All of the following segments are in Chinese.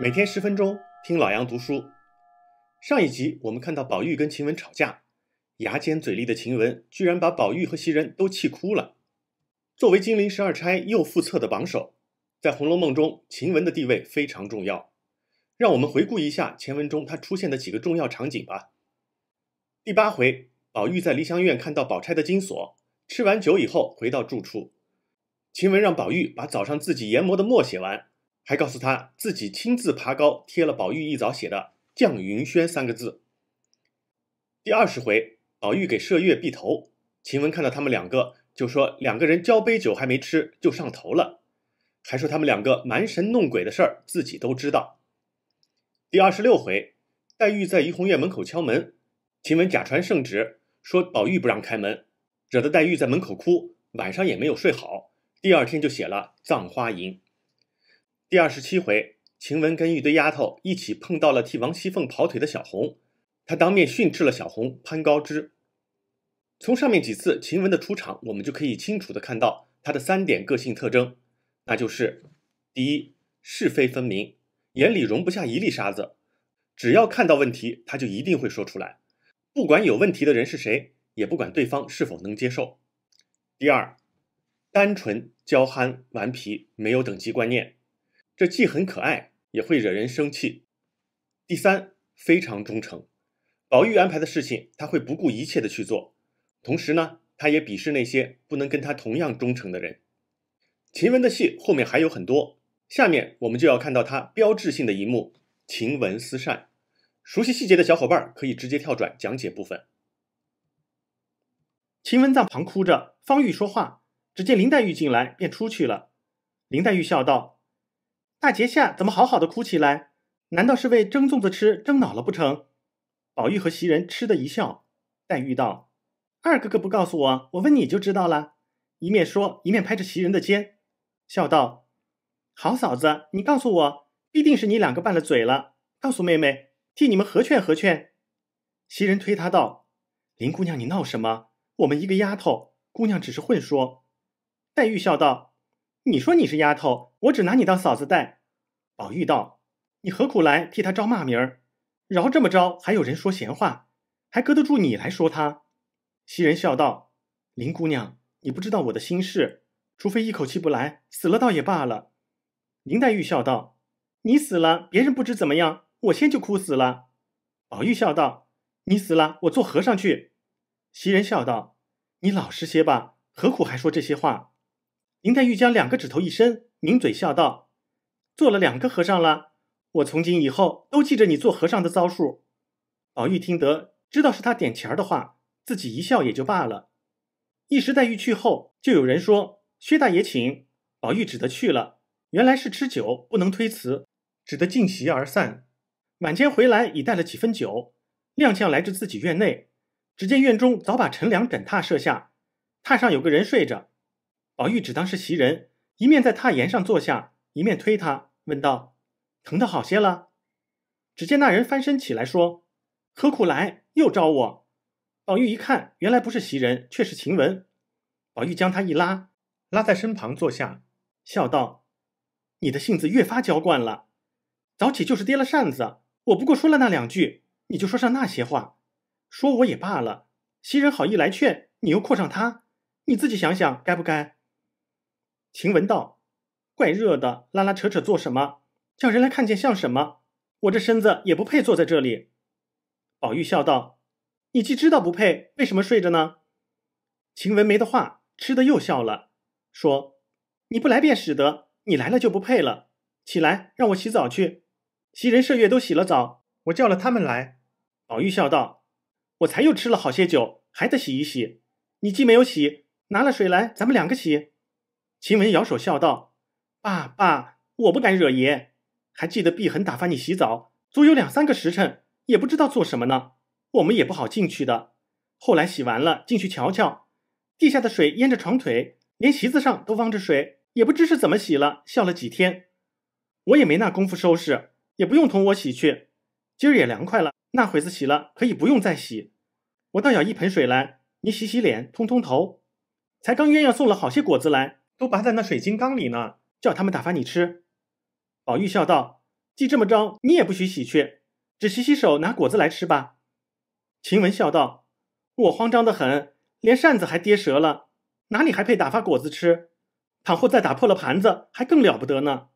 每天十分钟听老杨读书。上一集我们看到宝玉跟晴雯吵架，牙尖嘴利的晴雯居然把宝玉和袭人都气哭了。作为金陵十二钗又副册的榜首，在《红楼梦》中晴雯的地位非常重要。让我们回顾一下前文中她出现的几个重要场景吧。第八回，宝玉在梨香院看到宝钗的金锁，吃完酒以后回到住处，晴雯让宝玉把早上自己研磨的墨写完。还告诉他自己亲自爬高贴了宝玉一早写的“绛云轩”三个字。第二十回，宝玉给麝月闭头，晴雯看到他们两个就说：“两个人交杯酒还没吃就上头了，还说他们两个蛮神弄鬼的事儿自己都知道。”第二十六回，黛玉在怡红院门口敲门，晴雯假传圣旨说宝玉不让开门，惹得黛玉在门口哭，晚上也没有睡好，第二天就写了《葬花吟》。第二十七回，晴雯跟一堆丫头一起碰到了替王熙凤跑腿的小红，她当面训斥了小红潘高枝。从上面几次晴雯的出场，我们就可以清楚的看到她的三点个性特征，那就是：第一，是非分明，眼里容不下一粒沙子，只要看到问题，他就一定会说出来，不管有问题的人是谁，也不管对方是否能接受；第二，单纯、娇憨、顽皮，没有等级观念。这既很可爱，也会惹人生气。第三，非常忠诚，宝玉安排的事情，他会不顾一切的去做。同时呢，他也鄙视那些不能跟他同样忠诚的人。晴雯的戏后面还有很多，下面我们就要看到他标志性的一幕——晴雯思善。熟悉细节的小伙伴可以直接跳转讲解部分。晴雯在旁哭着，方玉说话，只见林黛玉进来，便出去了。林黛玉笑道。大节下怎么好好的哭起来？难道是为蒸粽子吃蒸恼了不成？宝玉和袭人吃的一笑。黛玉道：“二哥哥不告诉我，我问你就知道了。”一面说，一面拍着袭人的肩，笑道：“好嫂子，你告诉我，必定是你两个拌了嘴了。告诉妹妹，替你们和劝和劝。”袭人推她道：“林姑娘，你闹什么？我们一个丫头，姑娘只是会说。”黛玉笑道：“你说你是丫头。”我只拿你当嫂子待，宝玉道：“你何苦来替他招骂名儿？饶这么着，还有人说闲话，还搁得住你来说他？”袭人笑道：“林姑娘，你不知道我的心事，除非一口气不来，死了倒也罢了。”林黛玉笑道：“你死了，别人不知怎么样，我先就哭死了。”宝玉笑道：“你死了，我做和尚去。”袭人笑道：“你老实些吧，何苦还说这些话？”林黛玉将两个指头一伸。抿嘴笑道：“做了两个和尚了，我从今以后都记着你做和尚的招数。”宝玉听得，知道是他点钱儿的话，自己一笑也就罢了。一时黛玉去后，就有人说：“薛大爷请。”宝玉只得去了，原来是吃酒，不能推辞，只得尽席而散。晚间回来已带了几分酒，踉跄来至自己院内，只见院中早把陈梁枕榻设下，榻上有个人睡着，宝玉只当是袭人。一面在榻沿上坐下，一面推他，问道：“疼得好些了？”只见那人翻身起来，说：“何苦来，又招我？”宝玉一看，原来不是袭人，却是晴雯。宝玉将他一拉，拉在身旁坐下，笑道：“你的性子越发娇惯了。早起就是跌了扇子，我不过说了那两句，你就说上那些话，说我也罢了。袭人好意来劝你，又扩上他，你自己想想，该不该？”晴雯道：“怪热的，拉拉扯扯做什么？叫人来看见像什么？我这身子也不配坐在这里。”宝玉笑道：“你既知道不配，为什么睡着呢？”晴雯没的话，吃的又笑了，说：“你不来便使得，你来了就不配了。起来，让我洗澡去。袭人、麝月都洗了澡，我叫了他们来。”宝玉笑道：“我才又吃了好些酒，还得洗一洗。你既没有洗，拿了水来，咱们两个洗。”秦雯摇手笑道：“爸爸，我不敢惹爷。还记得碧痕打发你洗澡，足有两三个时辰，也不知道做什么呢。我们也不好进去的。后来洗完了，进去瞧瞧，地下的水淹着床腿，连席子上都汪着水，也不知是怎么洗了，笑了几天。我也没那功夫收拾，也不用同我洗去。今儿也凉快了，那会子洗了，可以不用再洗。我倒舀一盆水来，你洗洗脸，通通头。才刚鸳鸯送了好些果子来。”都拔在那水晶缸里呢，叫他们打发你吃。宝玉笑道：“既这么着，你也不许洗去，只洗洗手，拿果子来吃吧。”晴雯笑道：“我慌张的很，连扇子还跌折了，哪里还配打发果子吃？倘后再打破了盘子，还更了不得呢。”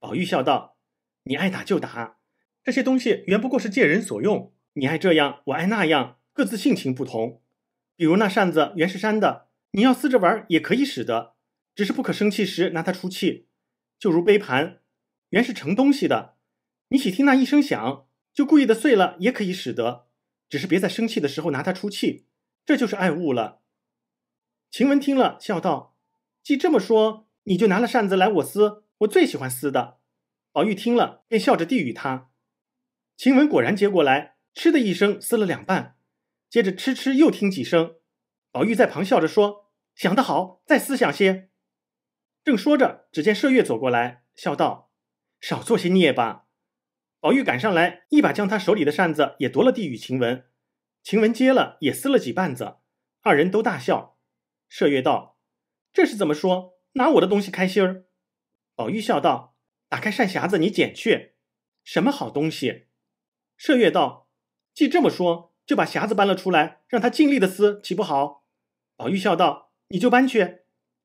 宝玉笑道：“你爱打就打，这些东西原不过是借人所用。你爱这样，我爱那样，各自性情不同。比如那扇子原是扇的，你要撕着玩也可以使得。”只是不可生气时拿它出气，就如杯盘，原是盛东西的。你喜听那一声响，就故意的碎了，也可以使得。只是别在生气的时候拿它出气，这就是爱物了。晴雯听了，笑道：“既这么说，你就拿了扇子来我撕，我最喜欢撕的。”宝玉听了，便笑着递与他。晴雯果然接过来，嗤的一声撕了两半，接着嗤嗤又听几声。宝玉在旁笑着说：“想得好，再撕响些。”正说着，只见麝月走过来，笑道：“少做些孽吧。”宝玉赶上来，一把将他手里的扇子也夺了，递与晴雯。晴雯接了，也撕了几瓣子，二人都大笑。麝月道：“这是怎么说？拿我的东西开心儿？”宝玉笑道：“打开扇匣子，你捡去什么好东西？”麝月道：“既这么说，就把匣子搬了出来，让他尽力的撕，岂不好？”宝玉笑道：“你就搬去。”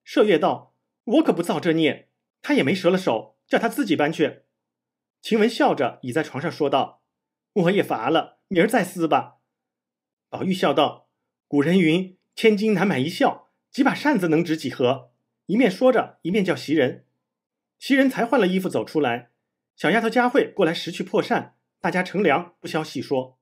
麝月道。我可不造这孽，他也没折了手，叫他自己搬去。晴雯笑着倚在床上说道：“我也乏了，明儿再撕吧。”宝玉笑道：“古人云，千金难买一笑，几把扇子能值几何？”一面说着，一面叫袭人。袭人才换了衣服走出来，小丫头佳慧过来拾去破扇，大家乘凉，不消细说。